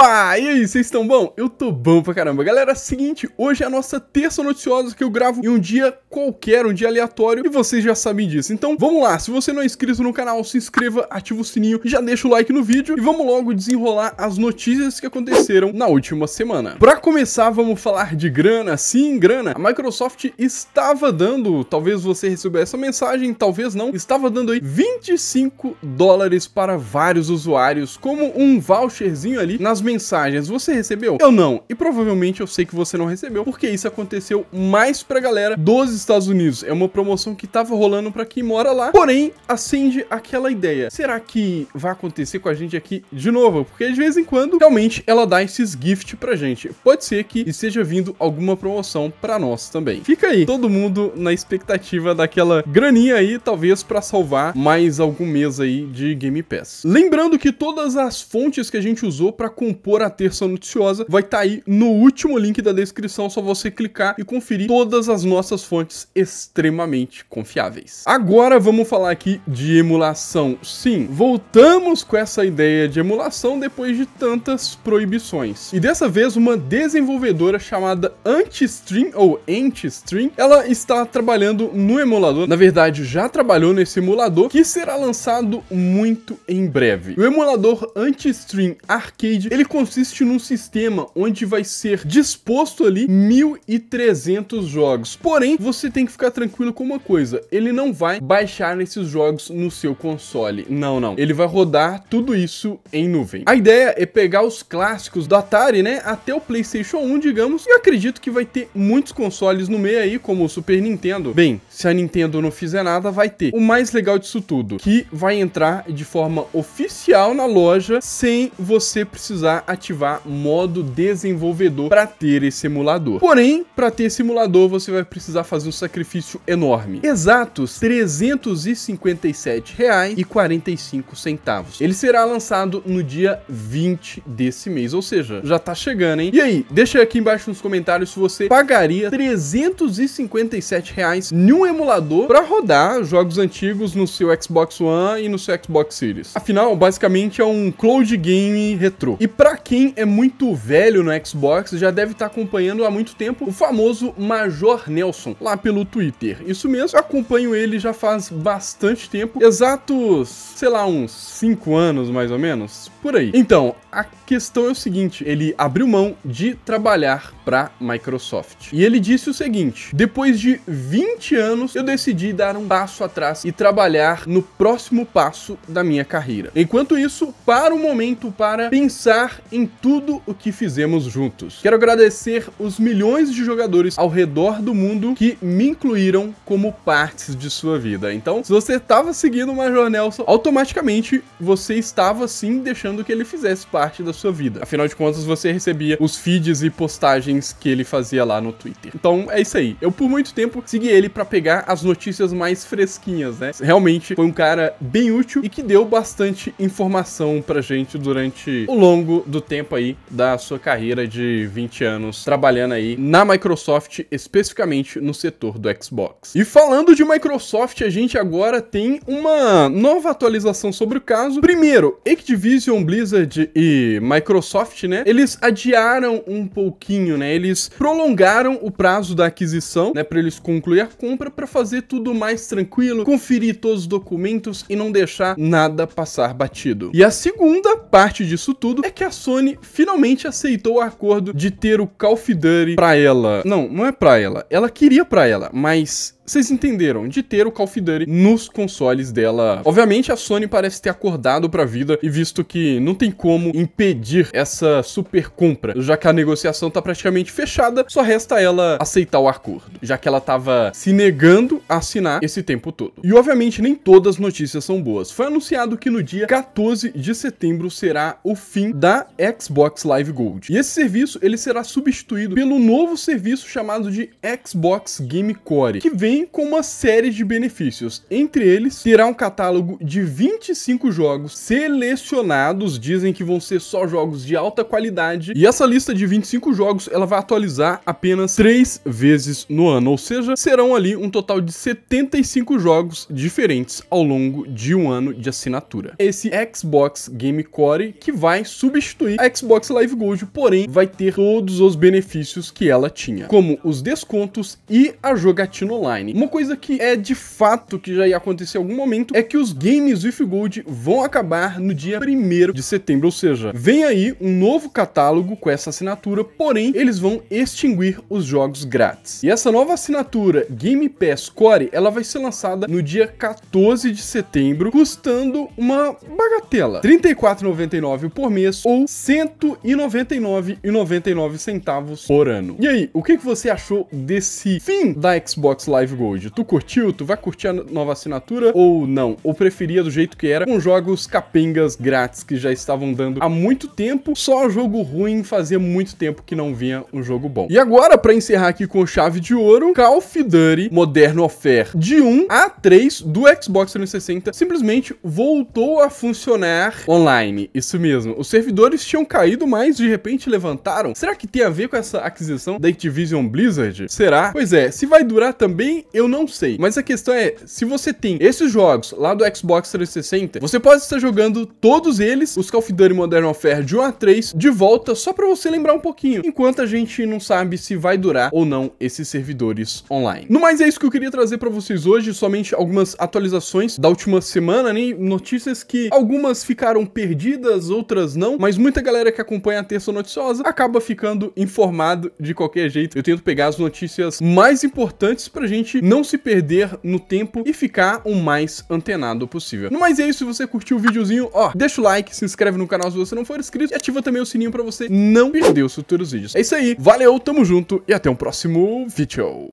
Opa! E aí, vocês estão bom? Eu tô bom pra caramba. Galera, é seguinte, hoje é a nossa terça noticiosa que eu gravo em um dia qualquer, um dia aleatório, e vocês já sabem disso. Então, vamos lá. Se você não é inscrito no canal, se inscreva, ativa o sininho, já deixa o like no vídeo e vamos logo desenrolar as notícias que aconteceram na última semana. Pra começar, vamos falar de grana. Sim, grana. A Microsoft estava dando, talvez você recebeu essa mensagem, talvez não, estava dando aí 25 dólares para vários usuários como um voucherzinho ali nas mensagens você recebeu? Eu não. E provavelmente eu sei que você não recebeu, porque isso aconteceu mais pra galera dos Estados Unidos. É uma promoção que tava rolando pra quem mora lá. Porém, acende aquela ideia. Será que vai acontecer com a gente aqui de novo? Porque de vez em quando, realmente, ela dá esses gift pra gente. Pode ser que esteja vindo alguma promoção pra nós também. Fica aí, todo mundo na expectativa daquela graninha aí, talvez pra salvar mais algum mês aí de Game Pass. Lembrando que todas as fontes que a gente usou pra comprar compor a terça noticiosa, vai estar tá aí no último link da descrição, só você clicar e conferir todas as nossas fontes extremamente confiáveis. Agora vamos falar aqui de emulação. Sim, voltamos com essa ideia de emulação depois de tantas proibições. E dessa vez uma desenvolvedora chamada Antistream ou Antistream, ela está trabalhando no emulador. Na verdade, já trabalhou nesse emulador que será lançado muito em breve. O emulador Antistream Arcade, ele consiste num sistema onde vai ser disposto ali 1.300 jogos. Porém, você tem que ficar tranquilo com uma coisa, ele não vai baixar esses jogos no seu console. Não, não. Ele vai rodar tudo isso em nuvem. A ideia é pegar os clássicos da Atari, né, até o PlayStation 1, digamos, e acredito que vai ter muitos consoles no meio aí, como o Super Nintendo. Bem, se a Nintendo não fizer nada, vai ter. O mais legal disso tudo, que vai entrar de forma oficial na loja sem você precisar ativar modo desenvolvedor para ter esse emulador. Porém, para ter esse emulador, você vai precisar fazer um sacrifício enorme. Exatos R$ 357,45. Ele será lançado no dia 20 desse mês, ou seja, já tá chegando, hein? E aí, deixa aqui embaixo nos comentários se você pagaria R$ 357 reais em um emulador para rodar jogos antigos no seu Xbox One e no seu Xbox Series. Afinal, basicamente é um cloud game retrô. E para para quem é muito velho no Xbox, já deve estar tá acompanhando há muito tempo o famoso Major Nelson, lá pelo Twitter. Isso mesmo, eu acompanho ele já faz bastante tempo, exatos, sei lá, uns 5 anos mais ou menos, por aí. Então, a questão é o seguinte: ele abriu mão de trabalhar para Microsoft. E ele disse o seguinte: depois de 20 anos, eu decidi dar um passo atrás e trabalhar no próximo passo da minha carreira. Enquanto isso, para o momento para pensar em tudo o que fizemos juntos. Quero agradecer os milhões de jogadores ao redor do mundo que me incluíram como partes de sua vida. Então, se você estava seguindo o Major Nelson, automaticamente você estava sim deixando que ele fizesse parte parte da sua vida. Afinal de contas, você recebia os feeds e postagens que ele fazia lá no Twitter. Então é isso aí. Eu por muito tempo segui ele para pegar as notícias mais fresquinhas, né? Realmente foi um cara bem útil e que deu bastante informação pra gente durante o longo do tempo aí da sua carreira de 20 anos trabalhando aí na Microsoft, especificamente no setor do Xbox. E falando de Microsoft, a gente agora tem uma nova atualização sobre o caso. Primeiro, Activision Blizzard e Microsoft, né? Eles adiaram um pouquinho, né? Eles prolongaram o prazo da aquisição, né? Para eles concluir a compra, para fazer tudo mais tranquilo, conferir todos os documentos e não deixar nada passar batido. E a segunda parte disso tudo é que a Sony finalmente aceitou o acordo de ter o Call of Duty para ela. Não, não é para ela. Ela queria para ela, mas vocês entenderam, de ter o Call of Duty nos consoles dela. Obviamente a Sony parece ter acordado pra vida e visto que não tem como impedir essa super compra, já que a negociação tá praticamente fechada, só resta ela aceitar o acordo, já que ela tava se negando a assinar esse tempo todo. E obviamente nem todas as notícias são boas. Foi anunciado que no dia 14 de setembro será o fim da Xbox Live Gold. E esse serviço ele será substituído pelo novo serviço chamado de Xbox Game Core, que vem com uma série de benefícios. Entre eles, terá um catálogo de 25 jogos selecionados, dizem que vão ser só jogos de alta qualidade, e essa lista de 25 jogos ela vai atualizar apenas 3 vezes no ano, ou seja, serão ali um total de 75 jogos diferentes ao longo de um ano de assinatura. Esse Xbox Game Core que vai substituir a Xbox Live Gold, porém vai ter todos os benefícios que ela tinha, como os descontos e a jogatina online online. Uma coisa que é de fato que já ia acontecer em algum momento é que os games with gold vão acabar no dia 1 de setembro, ou seja, vem aí um novo catálogo com essa assinatura, porém eles vão extinguir os jogos grátis. E essa nova assinatura Game Pass Core, ela vai ser lançada no dia 14 de setembro, custando uma bagatela, R$ 34,99 por mês ou R$ 199,99 centavos por ano. E aí, o que, que você achou desse fim da Xbox Live Gold. Tu curtiu? Tu vai curtir a nova assinatura ou não? Ou preferia do jeito que era com jogos capengas grátis que já estavam dando há muito tempo? Só jogo ruim fazia muito tempo que não vinha um jogo bom. E agora, para encerrar aqui com chave de ouro, Call of Duty Modern Warfare de 1 a 3 do Xbox 360 simplesmente voltou a funcionar online. Isso mesmo. Os servidores tinham caído, mas de repente levantaram. Será que tem a ver com essa aquisição da Activision Blizzard? Será? Pois é, se vai durar também eu não sei. Mas a questão é, se você tem esses jogos lá do Xbox 360, você pode estar jogando todos eles, os Call of Duty Modern Warfare de 1 a 3, de volta, só para você lembrar um pouquinho, enquanto a gente não sabe se vai durar ou não esses servidores online. No mais, é isso que eu queria trazer para vocês hoje, somente algumas atualizações da última semana, né? notícias que algumas ficaram perdidas, outras não, mas muita galera que acompanha a Terça Noticiosa acaba ficando informado de qualquer jeito. Eu tento pegar as notícias mais importantes pra gente não se perder no tempo e ficar o mais antenado possível. No mais é isso, se você curtiu o videozinho, ó, deixa o like, se inscreve no canal se você não for inscrito e ativa também o sininho pra você não perder os futuros vídeos. É isso aí, valeu, tamo junto e até o um próximo vídeo.